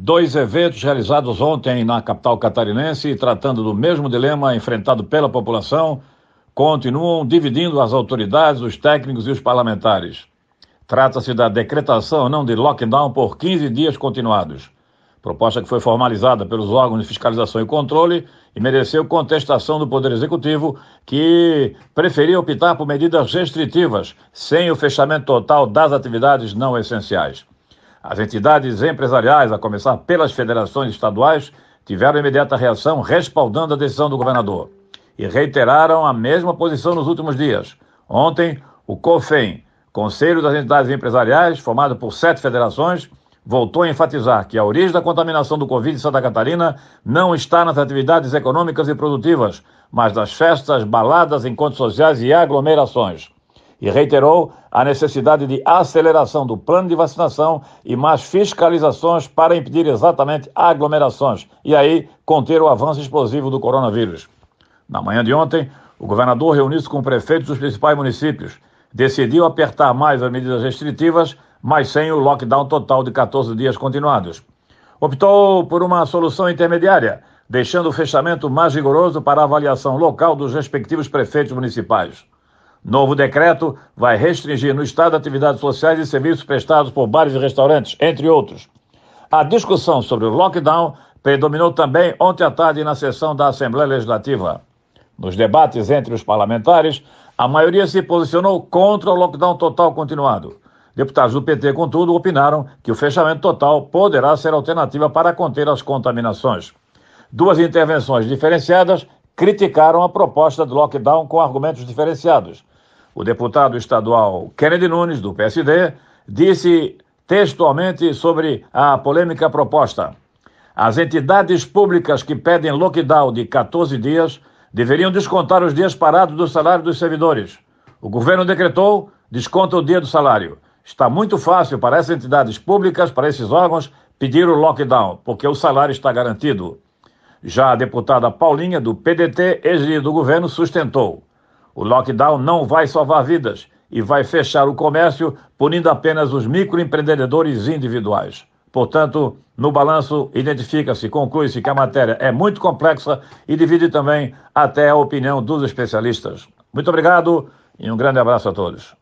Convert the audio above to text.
Dois eventos realizados ontem na capital catarinense, tratando do mesmo dilema enfrentado pela população, continuam dividindo as autoridades, os técnicos e os parlamentares. Trata-se da decretação, não de lockdown, por 15 dias continuados. Proposta que foi formalizada pelos órgãos de fiscalização e controle e mereceu contestação do Poder Executivo, que preferia optar por medidas restritivas, sem o fechamento total das atividades não essenciais. As entidades empresariais, a começar pelas federações estaduais, tiveram imediata reação respaldando a decisão do governador e reiteraram a mesma posição nos últimos dias. Ontem, o COFEM, Conselho das Entidades Empresariais, formado por sete federações, voltou a enfatizar que a origem da contaminação do Covid em Santa Catarina não está nas atividades econômicas e produtivas, mas nas festas, baladas, encontros sociais e aglomerações e reiterou a necessidade de aceleração do plano de vacinação e mais fiscalizações para impedir exatamente aglomerações e aí conter o avanço explosivo do coronavírus. Na manhã de ontem, o governador reuniu-se com prefeitos dos principais municípios, decidiu apertar mais as medidas restritivas, mas sem o lockdown total de 14 dias continuados. Optou por uma solução intermediária, deixando o fechamento mais rigoroso para avaliação local dos respectivos prefeitos municipais. Novo decreto vai restringir no Estado atividades sociais e serviços prestados por bares e restaurantes, entre outros. A discussão sobre o lockdown predominou também ontem à tarde na sessão da Assembleia Legislativa. Nos debates entre os parlamentares, a maioria se posicionou contra o lockdown total continuado. Deputados do PT, contudo, opinaram que o fechamento total poderá ser alternativa para conter as contaminações. Duas intervenções diferenciadas criticaram a proposta do lockdown com argumentos diferenciados. O deputado estadual Kennedy Nunes, do PSD, disse textualmente sobre a polêmica proposta. As entidades públicas que pedem lockdown de 14 dias deveriam descontar os dias parados do salário dos servidores. O governo decretou desconta o dia do salário. Está muito fácil para essas entidades públicas, para esses órgãos, pedir o lockdown, porque o salário está garantido. Já a deputada Paulinha, do PDT, ex do governo, sustentou. O lockdown não vai salvar vidas e vai fechar o comércio, punindo apenas os microempreendedores individuais. Portanto, no balanço, identifica-se, conclui-se que a matéria é muito complexa e divide também até a opinião dos especialistas. Muito obrigado e um grande abraço a todos.